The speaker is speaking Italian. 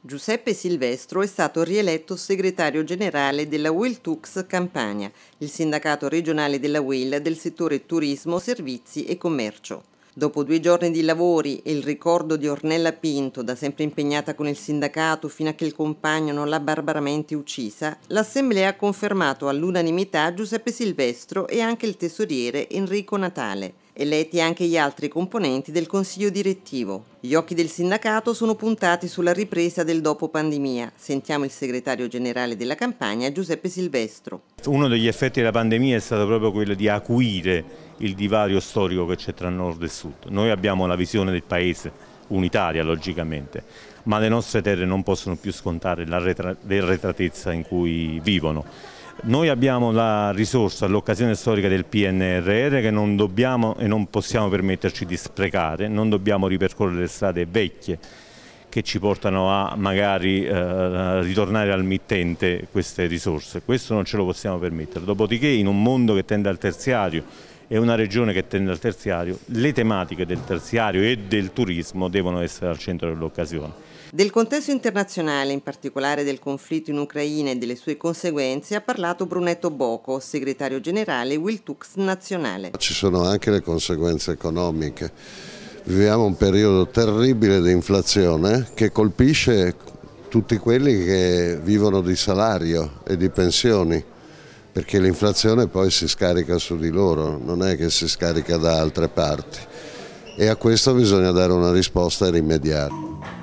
Giuseppe Silvestro è stato rieletto segretario generale della Will Tux Campania, il sindacato regionale della Will del settore turismo, servizi e commercio. Dopo due giorni di lavori e il ricordo di Ornella Pinto, da sempre impegnata con il sindacato fino a che il compagno non l'ha barbaramente uccisa, l'Assemblea ha confermato all'unanimità Giuseppe Silvestro e anche il tesoriere Enrico Natale eletti anche gli altri componenti del Consiglio direttivo. Gli occhi del sindacato sono puntati sulla ripresa del dopo pandemia. Sentiamo il segretario generale della campagna Giuseppe Silvestro. Uno degli effetti della pandemia è stato proprio quello di acuire il divario storico che c'è tra nord e sud. Noi abbiamo la visione del paese unitaria logicamente, ma le nostre terre non possono più scontare l'arretratezza in cui vivono noi abbiamo la risorsa, l'occasione storica del PNRR che non dobbiamo e non possiamo permetterci di sprecare, non dobbiamo ripercorrere le strade vecchie che ci portano a magari eh, ritornare al mittente queste risorse. Questo non ce lo possiamo permettere. Dopodiché in un mondo che tende al terziario, è una regione che tende al terziario, le tematiche del terziario e del turismo devono essere al centro dell'occasione. Del contesto internazionale, in particolare del conflitto in Ucraina e delle sue conseguenze, ha parlato Brunetto Boco, segretario generale Wiltux nazionale. Ci sono anche le conseguenze economiche. Viviamo un periodo terribile di inflazione che colpisce tutti quelli che vivono di salario e di pensioni perché l'inflazione poi si scarica su di loro, non è che si scarica da altre parti e a questo bisogna dare una risposta immediata.